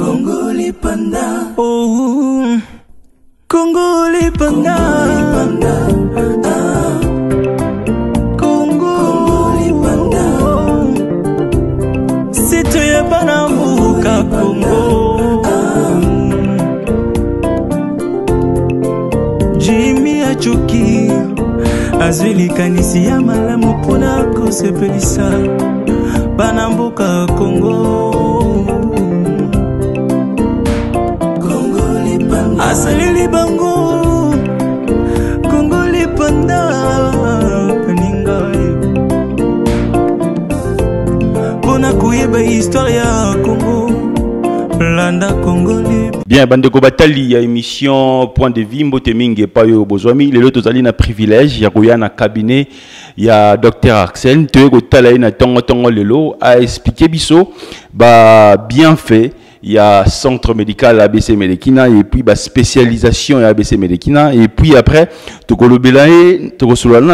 Congo Lipanda Oh Congo Lipanda Congo Lipanda ah. Oh, Congo Lipanda Si tu es pas dans Mouka Congo Jimmy achuki azwi likanisi ya malamu mpona kosepelisa bana mboka kongo saleli bango kongoli panda peninga mpona koyeba histware ya kongo landa kongoli bien bandeko batali ya émission point de vie mbote mingi epai oyo bozwami lelo tozali na privilège ya koya na cabinet ya docteur axel toye kotala ye na ntongontongo lelo aexplike biso babienfait il y a centre médical ABC Medekina et puis bah, spécialisation ABC Medekina et puis après tokolobela et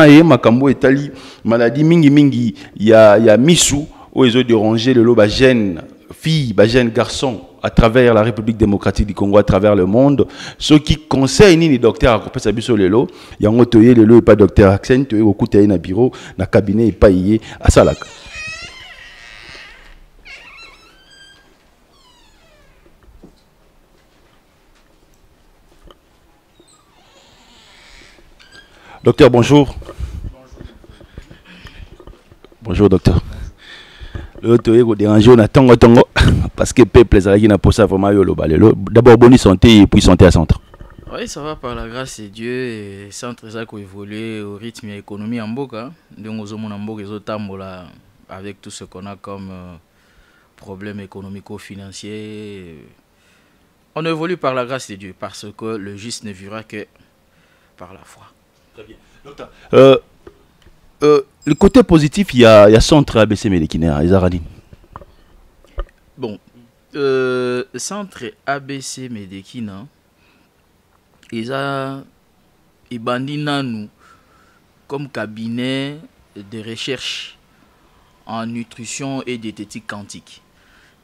et makambo etali maladie mingi mingi il y a il y a misu où ils ont dérangé le lobe bah, gène fille gène bah, garçon à travers la République démocratique du Congo, à travers le monde, Ce qui concerne les docteurs à couper sa biso lelo, yango toye lelo et pas docteur accent, toye beaucoup na bureau, na cabinet et pas à Salak. Docteur, bonjour. Bonjour, docteur. Le toyego dérange attend, on attend. parce que peuple ezalaki na ça vraiment yo le balai. D'abord bonne santé et puis santé à centre. Oui, ça va par la grâce de Dieu et centre ça évolue au rythme et économie en mboka. Hein. Donc ozomona mboka ezotambola avec tout ce qu'on a comme euh, problème économico-financier. On évolue par la grâce de Dieu parce que le juste ne vivra que par la foi. Euh, euh, le côté positif, il y a, il y a Centre ABC Mélékiner, hein, Bon, euh, Centre ABC ils ont hein, ebandi nous comme cabinet de recherche en nutrition et diététique quantique.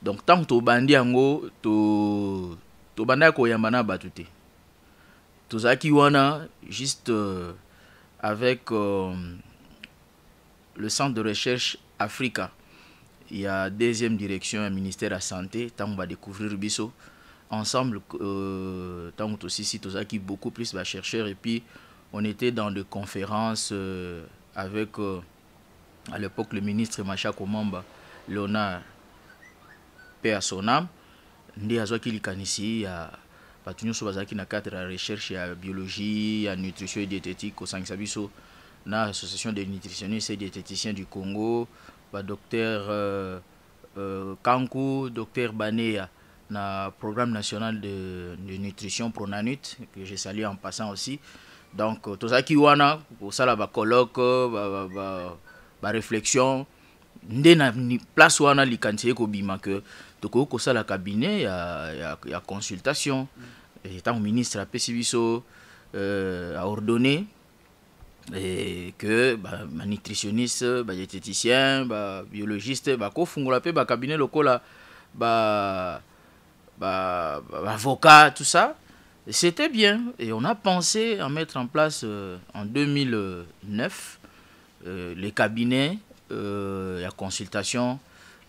Donc tant que tu bandi yango, tu bandi est un Tozaki wana juste euh, avec euh, le centre de recherche africa Il y a deuxième direction un ministère la santé va découvrir biso ensemble euh, Tant aussi si Tozaki, beaucoup plus chercher et puis on était dans des conférences avec à l'époque le ministre Macha Komamba Léonard Père Sonam nde bato nyonso bazalaki na cadre ya recherche ya biologie ya nutrition et diététique kosangisa biso na association des nutritionnistes et diététiciens du congo badocteur euh, euh, kanku docteur baneya na programme national de, de nutrition pronanut que je salue en passant aussi donc euh, tozalaki wana kosala bacoloke baréflexion ba, ba, ba, ba nde na place wana likanisi ekobima ke tokoki kosala cabinet ya, ya, ya consultation mm. Eh, ministre apesi biso euh, aordonne eh, que bah, ba nutritionniste ba diététicien biologiste bakofungola mpe bakabinet lokola ba, ba, ba avocat tout ça c'était bien et on a pensé à mettre en place euh, en 2009 euh, les cabinets euh, la consultation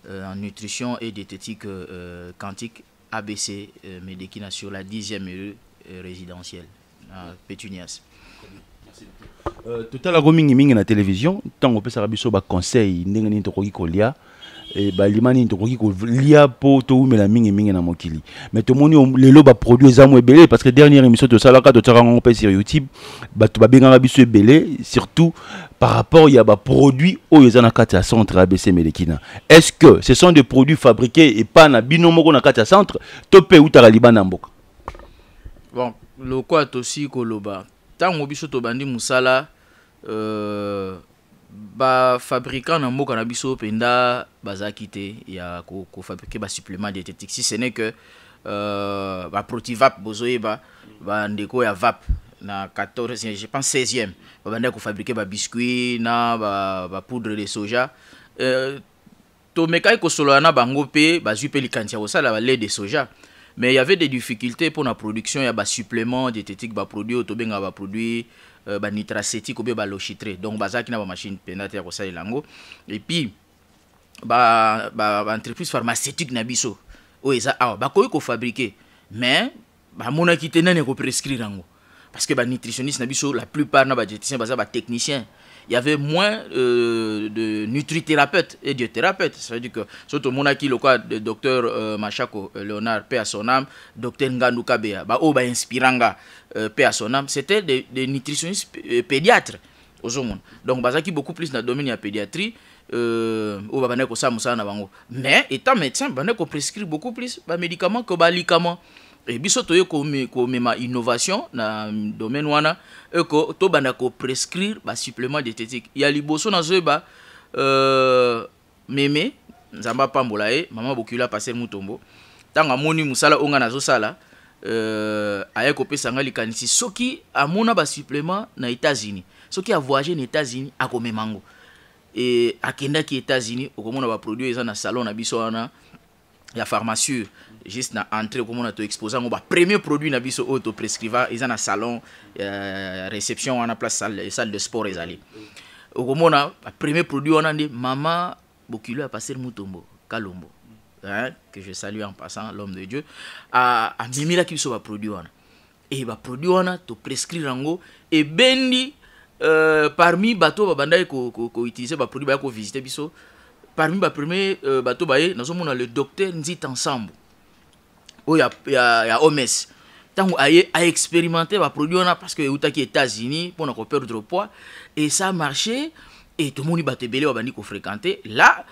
euh, en nutrition et diététique euh, quantique ABC Medekina sur la 10e rue résidentielle à Pétunias. Tout à l'heure, mingi mingi na télévision, tant on peut s'arranger sur conseil, n'engagez pas e eh, balima nini tokoki kolia mpo toumela mingimingi na mokili me tomoni lelo baproduit eza mo ebele parce que dernière émission tosalaka totiaka ngo mpe sur youtube bato babengaka biso ebele surtout par rapport ya baproduit oyo eza na kati ya centre abc melekina est ce que ce sont des produits fabriqués epa na bino moko na kati ya centre to mpe eutaka libanda ya mboka bon lokwa tosi koloba ntango biso tobandi mosala euh bafabrikant na mboka na biso penda bazalaki te ya ba supplément dietétique si ce n'est que euh, ba ba ndeko ya vape na 14 je pense 16e fabriquer ba biscuit na ba, ba de soja euh, tomekaki ko solana bango mpe bazwi mpe likanisi ya ba lait de soja mais il y avait des difficultés pour la production ya basupplement diététique to benga ba produit euh, ba ou bien ba lochitré donc bazaki na ba machine penate ko kosalela lango et puis ba, ba, ba entreprise pharmaceutique na biso oyo eza awa bakoki fabriquer mais qui te ko prescrire lango parce que ba nutritionniste na biso la plupart na ba diététicien baza ba technicien il y avait moins euh, de nutrithérapeutes et thérapeutes. C'est-à-dire que, surtout Monaki, le cas de docteur euh, Machako euh, Léonard, paix à son âme, docteur Ngandou Kabea, bah, oh, bah, inspiranga, euh, à son âme, c'était des, nutritionnistes pédiatres. Donc, il a beaucoup plus dans le domaine de la pédiatrie, oh, bah, mais étant médecin, on prescrit beaucoup plus de bah, médicaments que de bah, médicaments. e biso toye komema innovation na domaine wana e ko tobanda koprescrire basupplement dietétique ya liboso nazoyeba euh, meme nzambe apambola ye mama bokila pasel mutombo ntango amoni mosala oyo ngai nazosala euh, aye kopesa ngai likanisi soki amona basupplement na états-unis soki avoyage na états-unis akomema ngo e akendaki états-unis okomona baproduit eza na salon na biso wana une pharmacie juste na entrée okomona toexposango premier produit na biso oyo ils ont un salon euh, réception a place salle, salle de sport on a premier produit a dit maman bokilo passé le mutombo kalombo hein, que je salue en passant l'homme de dieu et biso baproduit Et e baproduit wana toprescrire et bendi euh, parmi bato babandaki koutilize ko, ko baproduit baya kovisite biso ko parmi bapremier euh, bato baye eh, nazomona le docteur nzita nsambo oyo oh, ya, ya omes ntango aye aexpérimente baproduit wana parce que eutaki états-unis mpona koperdre poids et ça marché e tomoni bato ebele babandi kofréquente la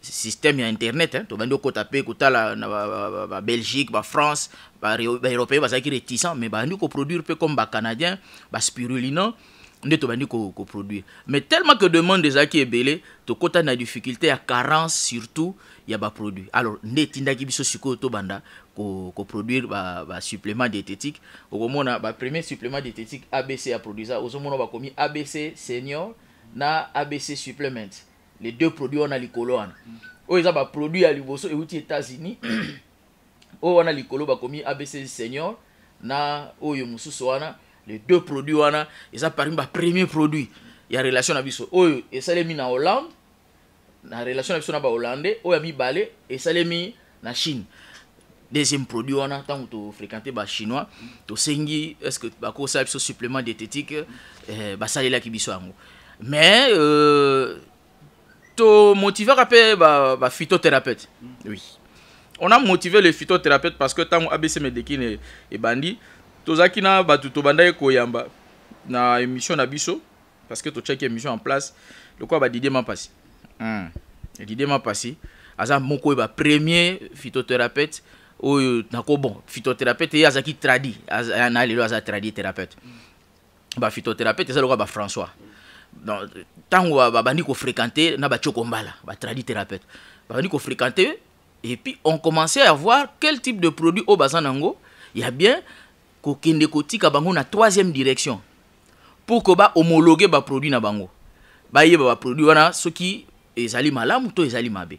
système ya internet hein, tobandi okota mpe kotala na babelgique ba, ba bafrance baeuropéen ba bazalaki réticent mais babandi koproduire mpe comme bacanadien baspirulinant ba nde tobandi koproduire mais tellement que demande ezalaki ebele tokɔta na difficulté ya carence surtout ya baproduit alors nde etindaki biso sikoyo tobanda koproduire basupplément diététique okomona bapremier supplément diététique abc ya produisa ozomona bakomi abc senior na abc supplement les deux produits wana likolo wana mm. oyo eza baproduit ya liboso euti états-unis oyo wana likolo bakomi abc senior na oyo mosusu wana les deux produits wana ont parmi ba premier produit il y une relation avec biso hollandais. mis en hollande une relation avec na biso na y a une relation mis en chine deuxième produit wana singi est-ce que ba bakosala biso supplément diététique eh, qui biso yango mais euh, to motivé les ba hmm. oui on a motivé le phytothérapeute parce que que abc medekine est bandi tozalaki na bato tobandaki koyamba na émission na biso parce que totiaki émission en place lokola badidie mapasi mm. didie mapasi aza moko oyo bapremier phytothérapeute oyo nako bon phytothérapeute ye azalaki tradi na lelo aza tradi thérapeute baphytothérapeute eza lokola bafrançois ntango babandi kofréquente na batioko mbala batradi thérapeute babandi kofréquente et puis on commençait à voir quel type de produit oyo baza nango ya bien kokende kotika bango na troisième direction mpo ko ba produit na bango bayeba produit wana soki ezali malamu to ezali mabe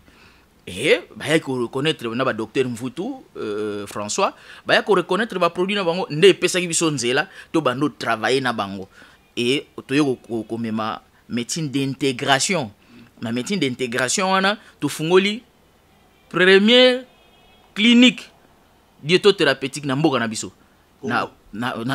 e ko reconnaître na docteur mvutu euh, françois reconnaître ba produit na bango nde epesaki biso nzela to bando travailler na bango e ko komema médecine d'intégration na médecine d'intégration wana fungoli première clinique diétothérapeutique na mboka na biso non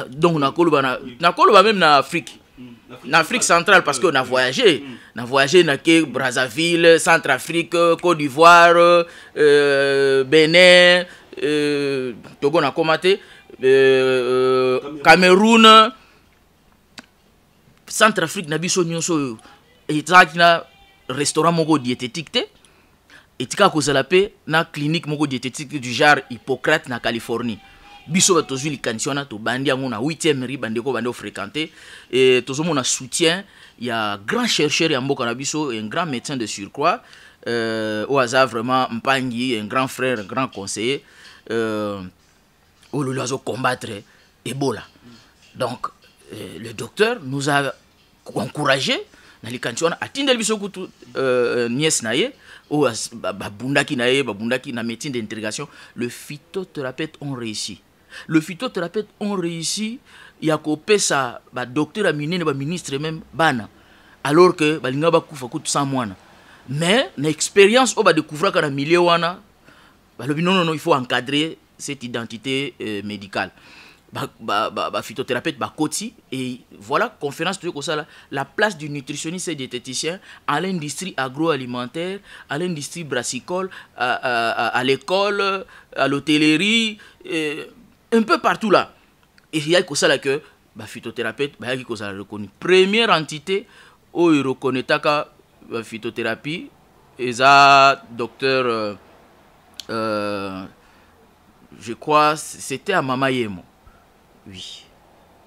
donc on na, nakoloba même en afrique hmm. na afrique centrale parce que a hmm. voyagé hmm. on a voyagé dans brazzaville Centrafrique, afrique côte d'ivoire euh, bénin euh, togo on a euh, euh, cameroun centre afrique na biso nyonso oyo na restaurant moko diététique et tika kozala a na clinique moko diététique du genre hippocrate na californie biso bato tozwi likanisi wana tobandi yango na 8e ri bandeko bande ofréquente e tozomona soutien ya grand chercheur ya mboka na biso un grand médecin de surcroît euh, oyo aza vraiment mpangi un grand frère un grand conseiller euh, oyo lelo azokombattre ebola donc euh, le docteur nous a encouragé na likanisi wana atindeli biso kutu euh, niese na ye babundaki na ye babundaki na médecine d'intégration le phytothérapeute ont réussi le phytothérapeute ont réussi ça kopesa docteur aminé des ministres. même bana alors que balinga bakufa kutu 100 mois mais l'expérience expérience découvrir que la milieu wana non non il faut encadrer cette identité euh, médicale ba ba, ba, et voilà conférence ça la place du nutritionniste et diététicien à l'industrie agroalimentaire à l'industrie brassicole à, à, l'école à l'hôtellerie euh, un peu partout là eyaki kosala ke baphytothérapeute bayaki kozala reconnue première entité oyo oh, ereconnaitaka baphytothérapie eza docteur euh, euh, je crois c'était à mama yemo oui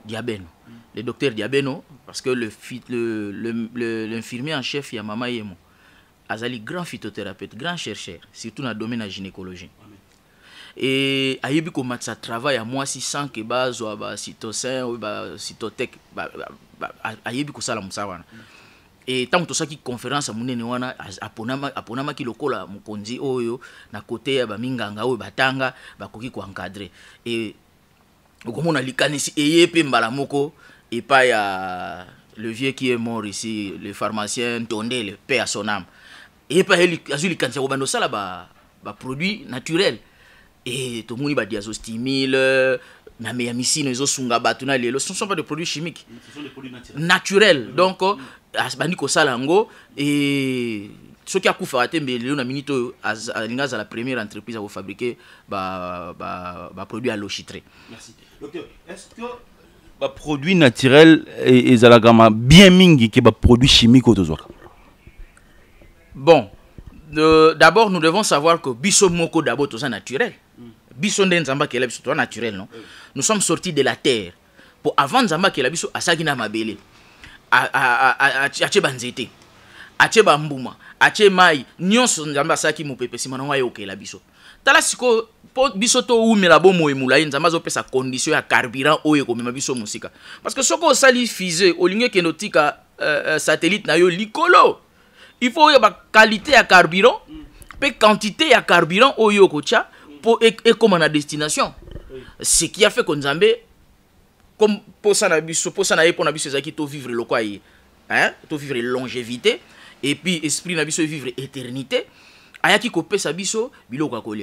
diabeno mm. le docteur diabeno parce que l'infirmier le, le, le, en chef ya mama yemo azali grand phytothérapeute grand chercheur surtout na domaine ya gynécologie wow. e ayebi komatisa travail ya mwasi sans ke bazwa bacitosin oyo bacitotec ayebi kosala mosala wana e ntango tosaki conférence ya monene wana aponamaki lokola mokonzi oyo na kote ya baminganga oyo batanga bakoki koencadre e okomona likanisi eye mpe mbala moko epai ya le vieux qui est mort ici le pharmacien tondele mpe ya sonam epai azwi likanisi ya kobanda osala baproduit ba naturel ba et eh, tout le monde va dire stimule na meyamisine ezosunga na ce ne sont pas des produits chimiques ce sont des produits naturels, naturels. Mm-hmm. donc a qui a yango e soki akufaka te mbe lelo na minute a lingaza la première entreprise à est-ce que alochitré produit naturel e, la ma bien mingi ba produit chimique produits chimiques bon euh, d'abord nous devons savoir que biso moko d'abord ça naturel biso nde ke la biso toza naturel non nous sommes sortis de la terre pour avant ke la biso asalaki na mabele atie banzete atie bambuma atie mai nyonso nzambe asalaki mopepe nsima ke la biso tala sikoyo mpo biso toumela bomoi molai nzambe sa condition ya carburant oyo ma biso musika parce que soko osali fuse olingi okende otika uh, satellite na yo likolo il faut oyeba qualité ya carburant pe quantité ya carburant oyo okotya et e à na destination ce qui a fait que nzambe ça na biso ça na ye mpo na biso ezalaki tovivre hein, ye vivre longévité et puis esprit na biso e vivre éternité ayaki sa biso biloko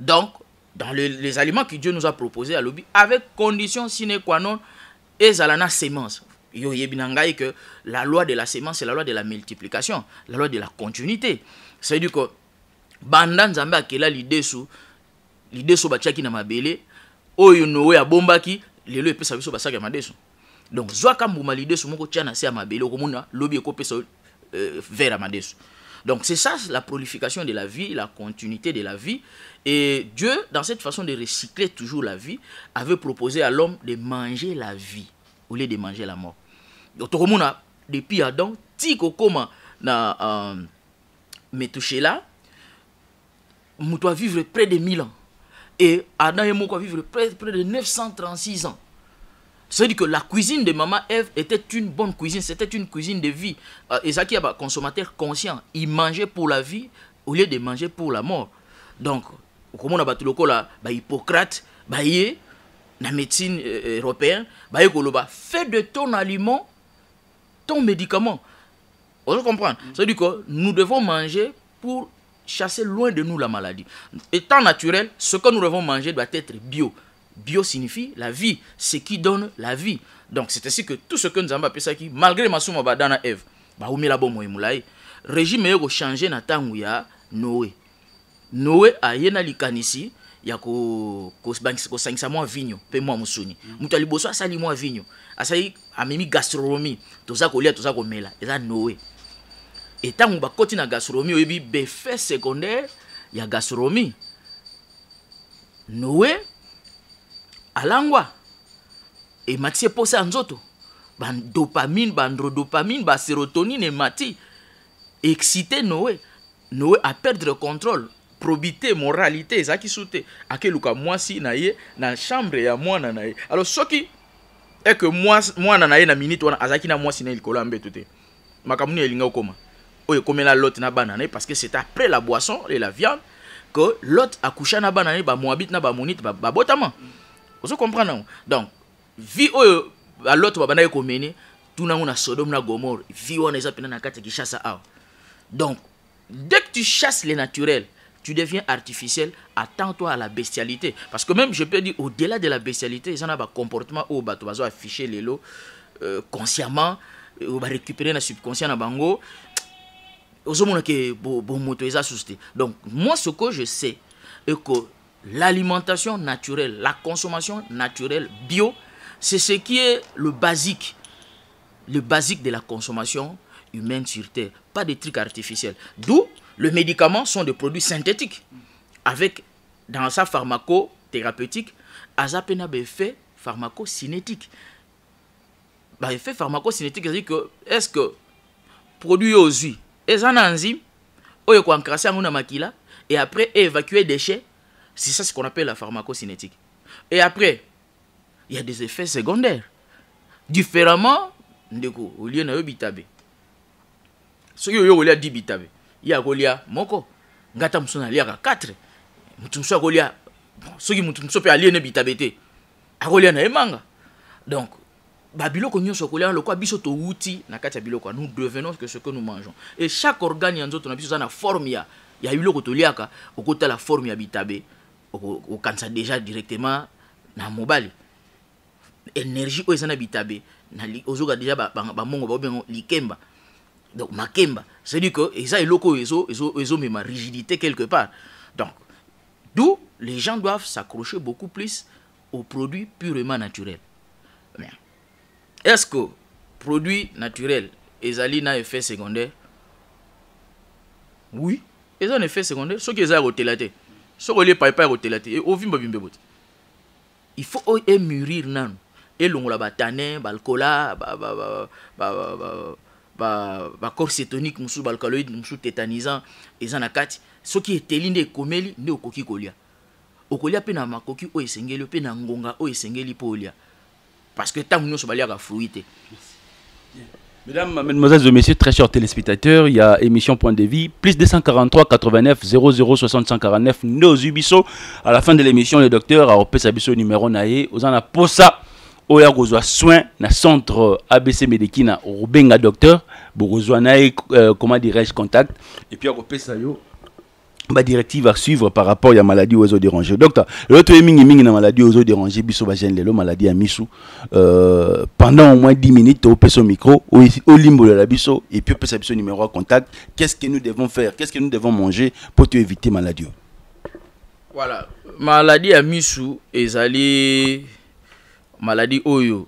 donc dans les aliments que dieu nous a à l'objet avec condition sine qua non ezalana semence yo oyebi que la loi de la semence c'est la loi de la multiplication la loi de la continuité c'est à dire que banda nzambe akela lideso lidesu batiaki na mabele oyo noe abombaki lelo epesa biso basaka ya madesu donc zwaka mbuma lidesu moko tia na se ya mabele okomona lobi ekopesa euh, vers ya madeso donc c'est ça la prolifération de la vie la continuité de la vie et dieu dans cette façon de recycler toujours la vie avait proposé à l'homme de manger la vie au lieu de manger la mort donc tokomona depuis adam ti kokoma na euh, metushela nous vivre près de 1000 ans. Et Adam et vivre près, près de 936 ans. C'est-à-dire que la cuisine de Maman Eve était une bonne cuisine, c'était une cuisine de vie. Euh, Isaac est un consommateur conscient, il mangeait pour la vie au lieu de manger pour la mort. Donc, comment on a battu le là, bah, Hippocrate, bah, est, la médecine euh, euh, européenne, bah, fait de ton aliment ton médicament. Vous comprenez mm. C'est-à-dire que nous devons manger pour chasser loin de nous la maladie. Étant naturel, ce que nous devons manger doit être bio. Bio signifie la vie, ce qui donne la vie. Donc c'est ainsi que tout ce que nous avons appelé ça qui, malgré ma soumise badana Eve, bah oumi la bomo imulai, régime yoko changé na y a Noé. Noé a yena likanisi, ya ko kosangisa mwa vinyo a mwa musuni de vignes. asali a vinyo a mimi gastronomie toza kolia toza et ça Noé. ntango bakoti na gastronomie oyebi befe secondaire ya gastronomie noe alangwa emati eposa ya nzoto badopamine bandrodopamine baserotonine emati excite noe noe aperdre contrôle probité moralité ezalaki su te akeluka mwasi na ye na chambre ya mwana na ye alors soki eke mwana na ye na minute wana azalaki na mwasi na ye likolo ya mbeto te makambo nini elinga okoma oyo ekomela lot na bana na parce que c'est après la boisson et la viande que lot akusha na bana na ba bamoabite ba, ba botama. vous comprendre donc vie oyo ba babandaki komene tuna ngo na sodome na gomore vie on eza mpena na kati ya chasse donc dès que tu chasses les naturels, tu deviens artificiel, attends-toi à la bestialité. Parce que même, je peux dire, au-delà de la bestialité, ils ont un comportement où ils ont afficher les lots euh, consciemment, ou récupérer la subconscient na bango, donc moi ce que je sais c'est que l'alimentation naturelle la consommation naturelle bio c'est ce qui est le basique le basique de la consommation humaine sur terre pas des trucs artificiels d'où le médicament sont des produits synthétiques avec dans sa pharmacothérapeutique à effet pharmacocinétique bah effet pharmacocinétique c'est-à-dire que est-ce que produit yeux, eza na enzyme oyo ekoenkrase yango na makila et après évacuer déchet c'est ça ce qu'on appelle la pharmacocinétique et après il y a des effets secondaires différemment ndeko olie na yo bitabe soki oyo olia di bitabe ye akolia moko ngai ata mosusu naliaka 4 motu mosusu akolia soki motu mosusu mpe alie ne bitabe te akolia na ye manga donc babiloko nyonso kolia lokola biso touti na kati ya biloko nous devenons que ce que nous mangeons et chaque organe ya nzoto na biso eza na forme ya ya biloko toliaka la forme ya bitabe okansa déjà directement na mobali énergie oyo eza na bitabe ozoka déjà bamongo baobengo likemba donc makemba c'est dire que eza eloko oyo ezomema rigidité quelque part donc d'où les gens doivent s'accrocher beaucoup plus aux produits purement naturels Bien. est-ce que produit naturel ezali na effet secondaire oui eza na effet secondaire soki eza ya kotela te soki olie paipai ya kotela te ovimba bimbe bote il faut oyo emurir nanu elongola batane balkola bacorps cétonique mosusu baalkaloïde mosusu tétanisant eza na kati soki eteli nde ekomeli nde okoki kolia okolia mpe na makoki oyo esengeli mpe na ngonga oyo esengeli mpo olia parce que tant que nous sommes allés à la fruité. Mesdames, Mesdemoiselles et Messieurs, très chers téléspectateurs, il y a émission Point de Vie, plus 243 89 00 649, nos Ubiso. À la fin de l'émission, le docteur a repéré sa numéro naé, un en a pour ça. vous akozwa soin na centre abc medeki na obenga docteur vous, na euh, comment dirais-je contact et puis akopesa yo ma directive à suivre par rapport à la maladie aux eaux dérangés. Docteur, l'autre mingi mingi maladie aux eaux biso ba gêne une maladie à misu. Euh, pendant au moins 10 minutes, au peso micro, au limbo la biso, et puis pesa biso numéro de contact. Qu'est-ce que nous devons faire? Qu'est-ce que nous devons manger pour éviter éviter maladie? Voilà. Maladie à misu, ezali, maladie oyo.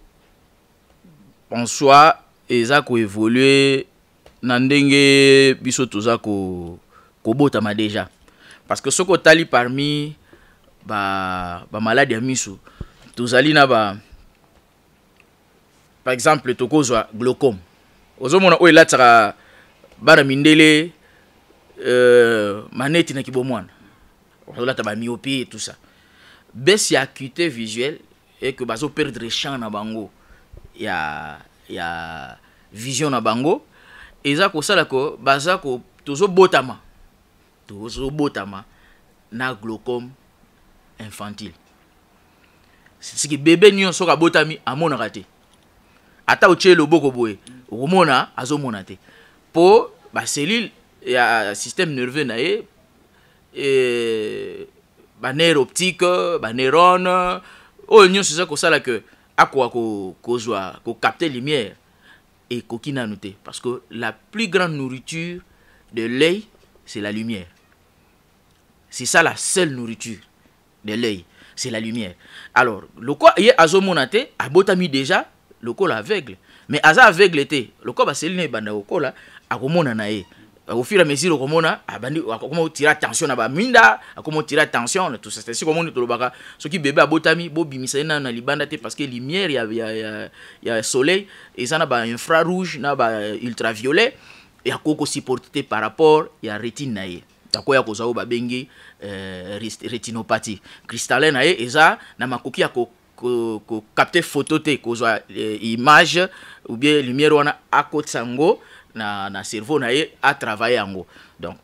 En soi, eza a évoluer, nandenge biso toza ko kobotama deja parce que soki otali parmi bamalade ba ya miso tozali na ba par exemple tokozwa glaucome ozomona oyo elatisaka bana mindele euh, maneti na kibomwana bazolata bamiopie tout ça bese ya acuité visuelle e ke bazoperdre champ na bango ya, ya vision na bango eza kosala ko baza ko tozobotama tozobotama na glaucome infantile siki bebe nyonso kabotami amonaka te ata otie loboko boye okomona azomona te mpo baselile ya système nerveux na ye e, banere optique banerone oyo nyonso eza kosala ke akoka kozwa kokapte lumière ekoki nanu te parce que la plus grande nourriture de l'œil c'est la lumière C'est ça la seule nourriture de l'œil. C'est la lumière. Alors, le quoi, il y a Azomonate, Abotami déjà, le col l'aveugle. Mais Aza aveugle était, le quoi, c'est le banda au col, Agomona nae. Au fur et à mesure, Akomona, Abandi, Akomo tira attention à Baminda, Akomo tira attention, tout ça. C'est si comme on est au Baka. Ce qui bébé Abotami, Bobi Misaïna, na Libanda, parce que lumière, il y a, il y a, il y a soleil, et ça n'a pas infrarouge, n'a pas ultraviolet, et à Koko supporté par rapport, y a rétine yakoya kozwa oyo babengi euh, retinopathie cristallin na ye eza na makoki ya kokapte ko, ko photo te kozwa eh, image ou bien lumière wana akotisa yango na, na cerveau na ye atravaille yango donc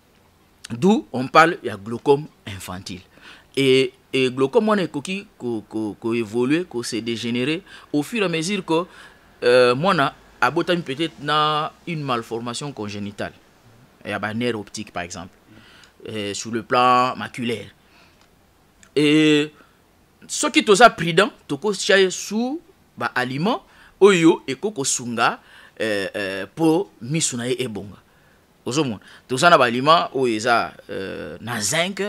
d'où on parle ya glaucome infantile et et glaucome wana ekoki koévolue ko, ko se dégénérer au fur et à mesure que euh, mwana abotami peut-être na une malformation congénitale ya banere optique par exemple euh, sur le plan maculaire et soki toza prudent tokotia ye sur baaliment oyo ekoki kosunga eh, eh, mpo miso na ye ebonga ozomona toza na baaliment oyo eza euh, na zinc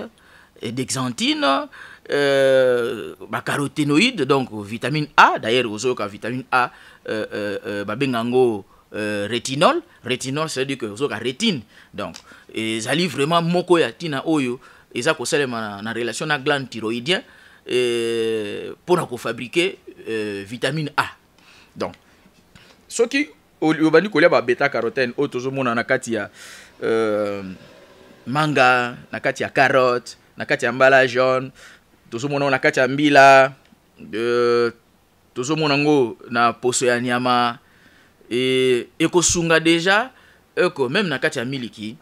dexantine euh, bacaroténoïde donc vitamine a d'ailleurs ozoyoka vitamine a euh, euh, euh babenga yango euh, rétinol rétinol c'est à dire que ozoyoka rétine donc ezali vraiment moko ya ntina oyo eza kosalema na, na relation na glande thyroïdien mpona euh, kofabrike euh, vitamine a donc soki obandi kolia babeta carotene oyo tozomona na kati ya euh, manga na kati ya carotte na kati ya mbala jaune tozomona na kati ya mbila euh, tozomona yango na poso ya nyama e, ekosunga deja eko meme na kati ya miliki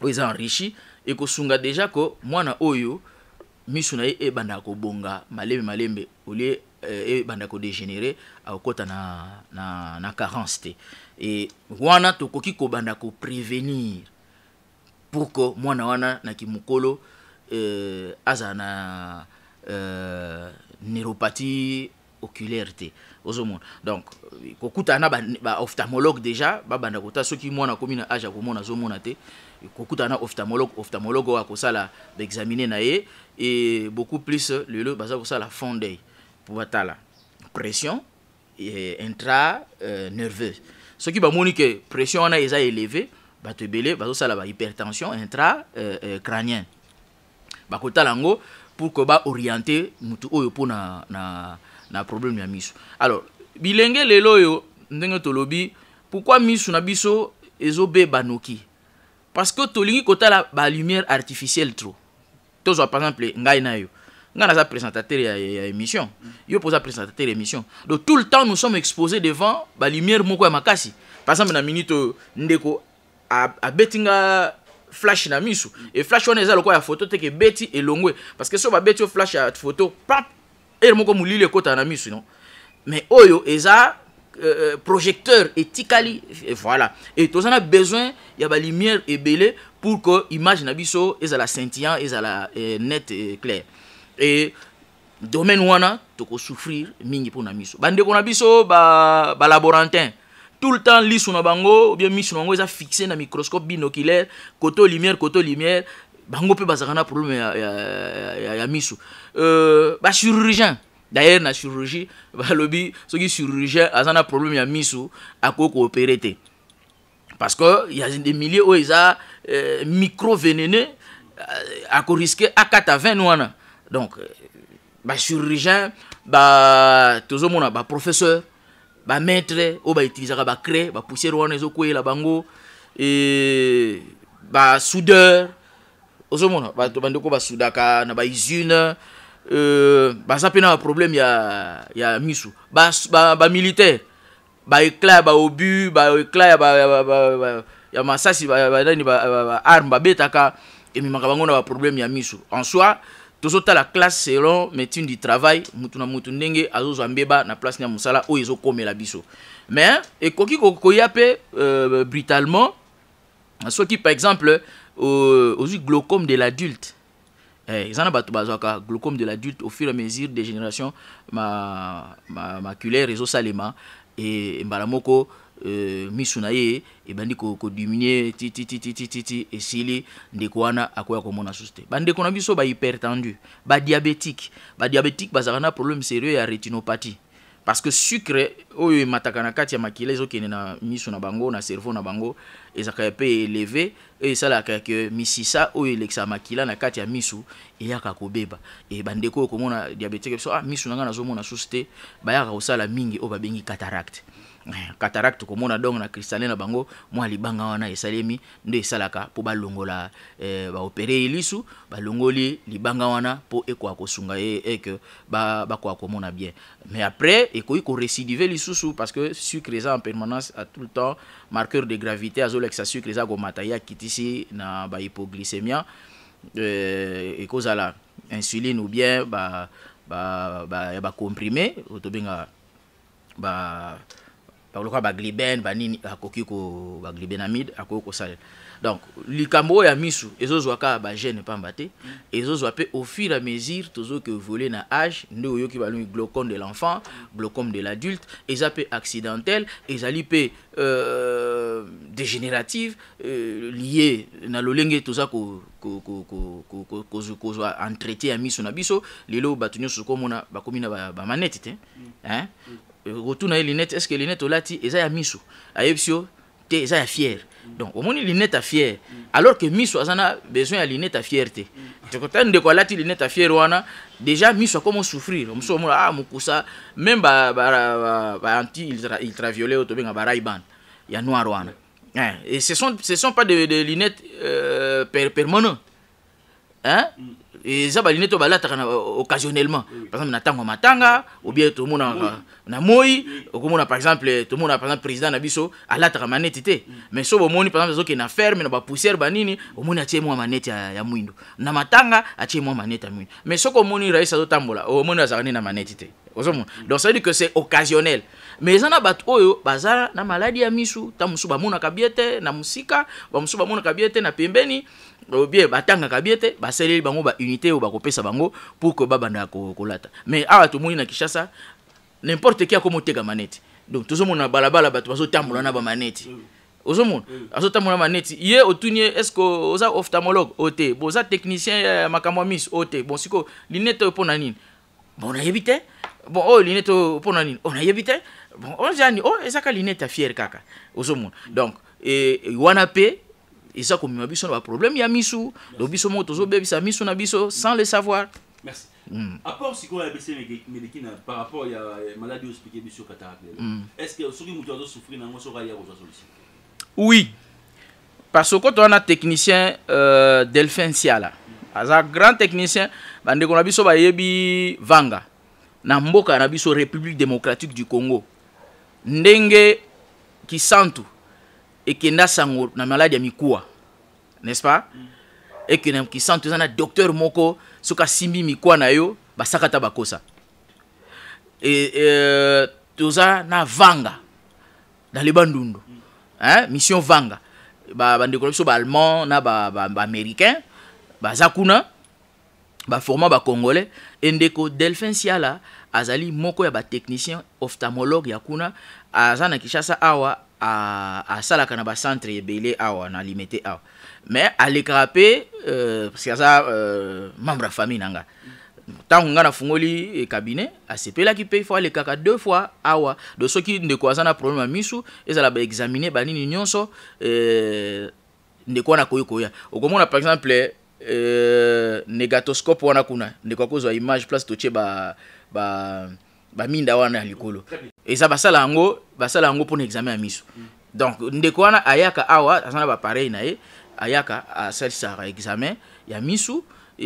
oyo eza enrichi ekosunga deja ko mwana oyo miso na ye ebandaka kobonga malembe malembe olie ebanda eh, e kodégénéré akokɔta na, na, na carence te e wana tokoki kobanda koprévenir pour que mwana wana na kimokolo eh, azala na eh, neuropathie oculaire te ozomona donc euh, kokutana ophtalmologue déjà babanda kota soki mwana akomi na age akomona azomona te kokutana ophtalmologue ophtalmologue oyo akosala baexamine na ye et beaucoup plus euh, lelo baza la fond d'œil mpo la pression eh, intra euh, qui soki bamoni que pression wana eza éleve bato ebele bazosala ba hypertension intra crânienne. euh, euh crânienne lango pour que orienter mutu oyo mpo na, na na problème ya misu. alors bilenge lelo oyo ndenge tolobi pourquoi misu na biso ezobeba banoki parce que tolingi kotala lumière artificielle trop tozwa par exemple ngai na yo ngai naza présentateur ya, ya émission yo posa présentateur ya émission donc tout le temps nous sommes exposés devant lumière moko ya makasi par exemple na minute ndeko a betinga flash na misu. et flash on eza lokola ya photo teke beti elongwe parce que so beti yo flash ya photo pap ere moko molili ekɔtana na miso non mais oyo eza euh, euh projecteur et et voilà et toza a besoin ya et belé pour que image Nabiso, biso ezala scintillant ezala la euh, net et euh, clair et domaine wana tu mingi souffrir na miso bandeko na biso balaborantin ba, ba tout le temps liso na bango ou bien miso na bango eza fixé na microscope binoculaire koto lumière koto lumière bango mpe bazalaka na problème ya, ya, ya, ya miso euh, bachirurgien d'ailleurs na chirurgie balobi soki chirurgien aza na problème ya miso akoki koopere te parce que ya demilie oyo eza euh, micro venene euh, akoriske akata 20 wana donc euh, bachirurgien ba tozomona baprofesseur bamaître oyo bautilisaka bacré bapoussière wana ezokweyela bango e basoudeur ozomona bato bandeko basudaka na bausine euh, baza mpe na baproblème ya, ya misu bamilitaire ba, baéclat ya baobu baéclat ya, ba, ya, ba, ba, ya masasi banani baarme babetaka ememaka bango na baproblème ya misu en soi tozotala classe selon médecine du travail mutu na mutu ndenge azozwa mbeba na place ya mosala oyo ezokomela biso mais ekoki koya mpe euh, brutalement soki par exemple aux glaucome de l'adulte eza eh, ont bato bazwaka glaucome de l'adulte au fur et à mesure des générations maculaire ko e mbala moko euh, misu e ti ti ti ti ti et ndeko wana akoya komona susu te bandeko na biso diabétique diabétique diabétique bazalaka na problème sérieux ya rétinopathie parce que sucre oyo emataka na kati ya makila ezokende na miso na bango na cerveau na bango ezalaka pe eleve oyo esalaka ke misisa oyo elekisaka makila na kati ya miso eyaka kobeba e bandeko oyo komona diabetike biso ah miso na ngai nazomona susu te bayaka kosala mingi oyo babengi cataracte Eh, cataracte komona donc na cristallin na bango mwa libanga wana esalemi nde esalaka mpo balongola eh, ba ye lisu balongoli libanga wana mpo ekoka kosunga ye eke on komona bien mais après ko récidiver lisusu parce que sucre eza en permanence à tout le temps marqueur de gravité azolakisa sucre eza komata ye akitisi na bahipoglycémia eh, à la insuline ou bien ba, ba, ba, bah comprimé oyo tobengaka ba bakoloko baglibene banini akoki ko baglibenamide akoki kosalela donc likambo oyo ya misu ezozwa kaka bagene pamba te ezozwa mpe au fil à mesure tozoki évolue na age nde oyoki balongi glaucome de l'enfant glaucome de l'adulte eza mpe accidentel ezali mpe euh, dégénérative euh, lié na lolenge toza ko kozwa entretien ya miso na biso lelo bato nyonso komona bakomi na bamanete te hein? Euh, retour les lunettes est que donc lunette fière, alors que miso à besoin d'une lunette à te une lunette à wana déjà souffrir souffrir ah ça même bah, bah, bah, anti ultraviolet il y a ya noir hein? et ce sont, ce sont pas des lunettes euh, permanentes hein? eza balinete oyo balataka occasionnellement par exemple na ntango ya matanga obie tomona na moi okomona par exemple tomona par exemple président na biso alataka manete te mm. mais so bomoni par exemple azokende na ferme na bapoussière banini omoni atie mwa manete ya mwindo na matanga atie mwa manete ya mwindo mais soko omoni raisi azotambola omoni azalaka nde na manete te ozomona mm. donc ça veut dire que c'est occasionnel mm. me eza na bato oyo oh, baza na maladi ya misu ta mosusu bamonaka bie te na mosika bamosusu bamonaka bie te na pembeni obie batangaka bie te baseleli bango baunité oyo bakopesa bango pour ke babandaka kolata me awa ah, tomoni na kinshasa nimporte ki akomoteka maneti donc tozomona balabala bato bazotambola na bamaneti mm. ozomona mm. azotambola maneti ye otuni ye estce oza ophtalmologue o te bo oza technicien ya makambo ya miso o te bon sikoyo linete oyo mpo na nini bon nayebi te bon oyo oh, linete oyo mpo na nini o nayebi te bon oza oh, o ça ka ta ya Kaka. kaka ozomona donc et wana et ça comme biso na problème ya misu lo biso moko tozobebisa misu na biso sans le savoir Merci. Mm. apport sikoyo abc meleki na par rapport ya maladi oyo expliqué biso cataracte hmm. est ce que soki moto azosouffrir nango soki aya kozwa solution oui parce que a technicien euh, delphin siala un grand technicien bandeko na biso bayebi vanga na mboka na biso république démocratique du congo ndenge kisantu ekenda sango na maladi ya mikuwa n'est-ce pas mm. ekende na kisantu eza na docteur moko soki asimbi mikuwa na yo basaka ata bakosa e, e, toza na vanga na lebandundu mm. hein? mission vanga bandeko na biso baallemand na baaméricain ba, ba baza kuna baforma bacongolais endeko delphin siala azali moko ya batechnicien ophtalmologue ya kuna azana na kinshasa awa asalaka na bacentre ebele awa na lime awa me alekaka mpe euh, parce que aza euh, membre ya famille na nga ntango ngai nafungoli kabinet e, asepelaki mpe fo alekaka deux fois awa do soki ndeko aza na problème ya misu ezala baexamine banini nyonso euh, ndeko wana koyi koya okomona par exemple négatoscope negatoscope wana kuna ndeko akozwa image place totie ba ba minda wana ya likolo eza basala yango basala yango un examen ya miso donc ndeko wana ayaka awa aza na bapareil na ye ayaka asalisaka examen ya et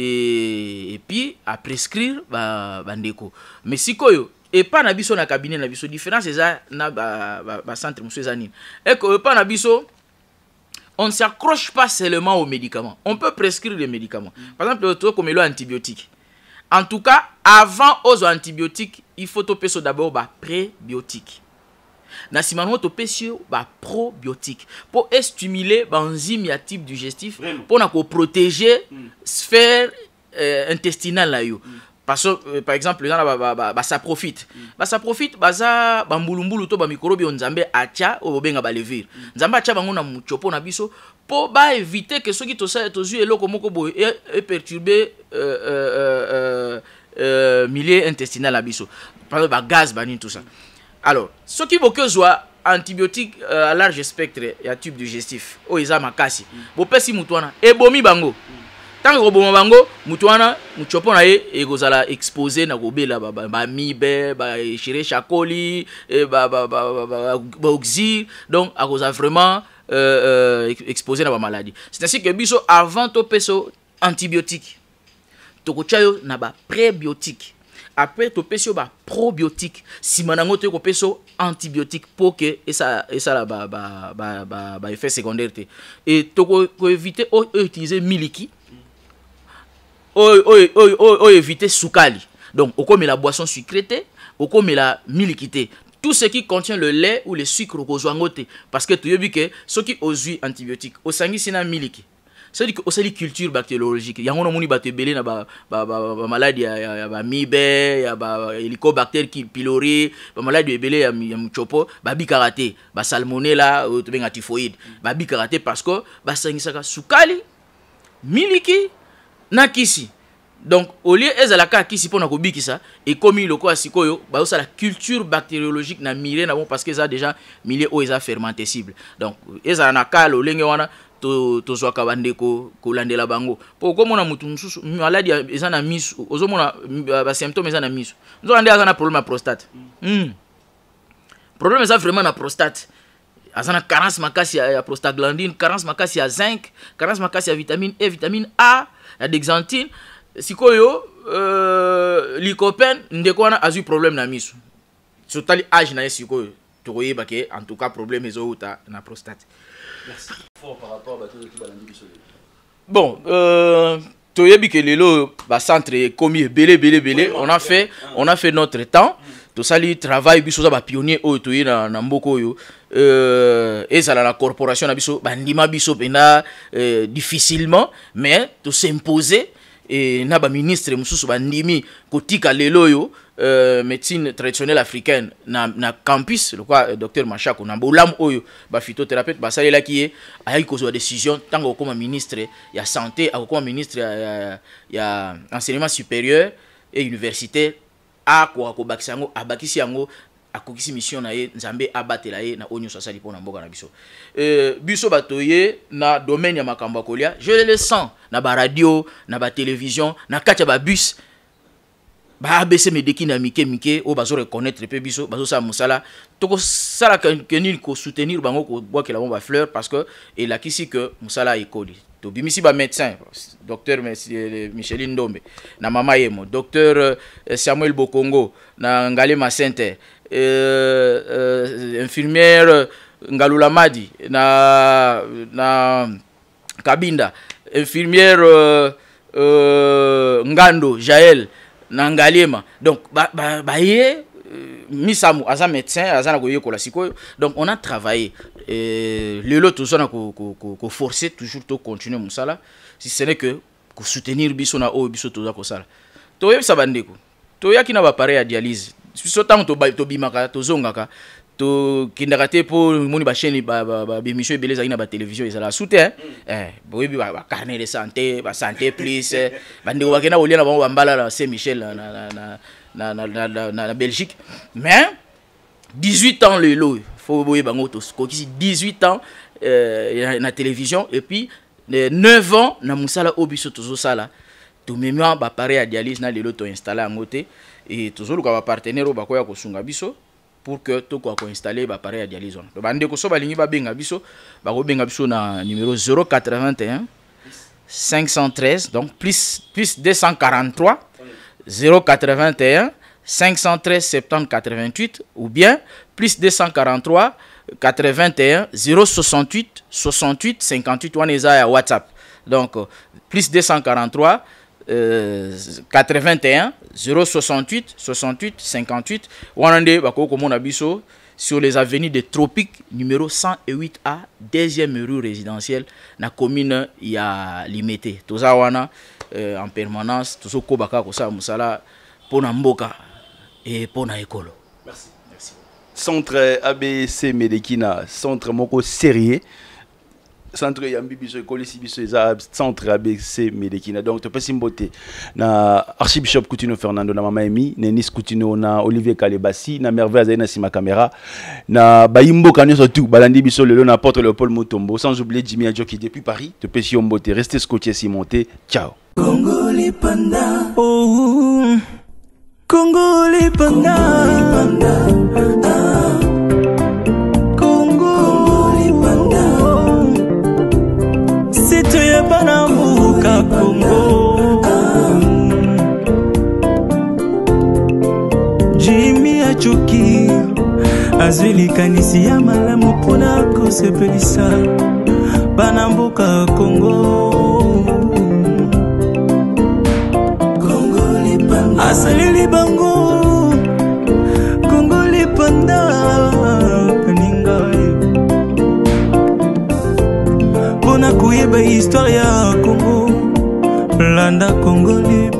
e, epuis aprescrire bandeko ba mais sikoyo epa na biso na cabinet na biso différence eza na bacentre ba, ba mosusu eza nini eko epa na biso on ne s'accroche pas seulement aux médicaments on peut prescrire les médicaments par exemple tokomelo antibiotique en tout cas, avant aux antibiotiques, il faut sur d'abord ba prébiotique. Na simano faut sur ba probiotique pour stimuler l'enzyme bah, type digestif pour protéger protéger mm. sphère euh, intestinale mm. parce que euh, par exemple eza na basa profite basa profite baza bambulumbulu to bamikorobi oyo nzambe atya oyo bobenga balevire nzambe atya bango na mocopo na biso mpo baevite ke soki tozwi eloko moko boye eperturbe euh, euh, milier intestinal na biso par bagaz banini tout ça alors soki boki ozwa antibiotique à large spectre ya tube digestif oyo eza makasi bopesi motu wana ebomi bango mm. ntango ekoboma bango motu wana exposer na ye ekozala expose na kobela ba ba chakoli oxy, e, donc akozala vraiment euh, euh, exposé na ba maladie. c'est ainsi que biso avant to peso antibiotique tokotya yo na ba prébiotique, après peso ba probiotique si manango to ko peso antibiotique ba ke ba effet secondaire te e tokoevite éviter utiliser miliki oyo éviter soukali donc la boisson sucrée on met la miliquité. tout ce qui contient le lait ou le sucre met parce que toyebi ce qui ozwi antibiotique c'est na miliki C'est la culture bactériologique y a des ebele na malades, ya bamibe ya qui pilori ebele ya mityopo babikaka des ba oyo tobenga typhoïde babikaka parce que bah, sukali miliki na kisi donc au lieu ezalaka akisi mpona kobikisa ekomi lokola sikoyo bazosala culture bactériologique na milie na bango parce que eza déjà milie oyo eza fermentesible donc ezala na kala lolenge wana tozwaka to bandeko kolandela bango mpo okomona motu mosusu maladi eza na miso ozomona basymptôme eza na miso nzoka nde aza na problème ya prostate mm. Hmm. problème eza vraiment na prostate aza na carence makasi ya, ya prostaglandine carence makasi ya zinc carence makasi ya vitamine e vitamine a ya dexantine sikoyo euh, lycopene ndeko wana azwi problème na miso sotali age na ye sikoyo tokoyeba ke en tout cas problème ezowuta na prostate Merci. bon euh, toyebi ke lelo bacentre ekomi ebele ebele ebele on a fait on a fait notre temps tosali travail biso ba bapionnier oyo toye na, na mboko oyo euh, ezala la corporation na biso bandima biso pena euh, difficilement mais s'imposer e, na ministre mosusu bandimi kotika lelo oyo euh, médecine traditionnelle africaine na, na campus le quoi euh, docteur machako na bolamu oyo qui est ayi ko kozwa décision ntango comme ministre ya santé comme ministre ya, ya, ya enseignement supérieur et universitaire akoka kobakisa yango abakisi yango akokisi mission na ye nzambe abatela na oyo nyonso na mboka na biso euh biso na domaine ya makamba kolia je le sens na radio, na télévision, na ba bus ba à medeki na mike mike reconnaître à peu biso sala mosala tokosala ko soutenir bango bon à fleur parce que kisi que musala ekoli ba médecin, docteur eh, eh, micheline ndombe na mama yemo docteur eh, samuel bokongo na ma masenter euh, euh, infirmière ngalula madi na, na kabinda infirmière ngando jael na ngalema donc je ba, ba, ba euh, misamu aza médecin aza na donc on a travaillé lelo toza na forcer toujours continuer gens si ce n'est que soutenir biso na o biso toza ça. toyebisa bandeko qui na bapare à dialyse biso ntango tobimaka tozongaka tokendaka te moni ba ebele na hein. mm. Eh, ba de santé santé plus eh. bandeko kena que na bango bambala la saint michel na, Belgique. Mais 18 ans le lot, faut bango tous. 18 ans euh, la télévision et puis 9 euh, ans na musala obiso tout sala. To mémoire ba pareil à dialyse na le to installer à et toujours le ba partenaire ba koya ko biso pour que tout quoi installer ba pareil à dialyse on. Donc bande ko so benga biso numéro 081 513 donc plus plus 243 081 513 70 88 ou bien plus 243 81 068 68 58 wana whatsapp donc euh, plus 243 81 068 68 58 on nde bakoki sur les avenues des tropiques numéro 108A deuxième rue résidentielle la commune ya ça, on wana euh, en permanence tozokobaka kosala mosala Pona mboka et Pona ekolo merci centre abc medekina centre moko sérieux centre yambi biso ekolisi centre abc medekina donc peux mbote na archibishop coutinho fernando na mama emi na coutinho na olivier Kalebassi, na merveille azali na caméra na Bayimbo tout, balandi biso lelo na Paul leopold motombo sans oublier Jimmy ajoki depuis paris Tu peux mbote reste si monté. ciao Congo Lipanda. Oh, Congo Lipanda. Congo Lipanda. achoki azwi likanisi ya malamu mpona kosepelisa bana mboka kongo asaleli bango kongo lipanda peninga mpona koyeba histware ya kongo landa kongoli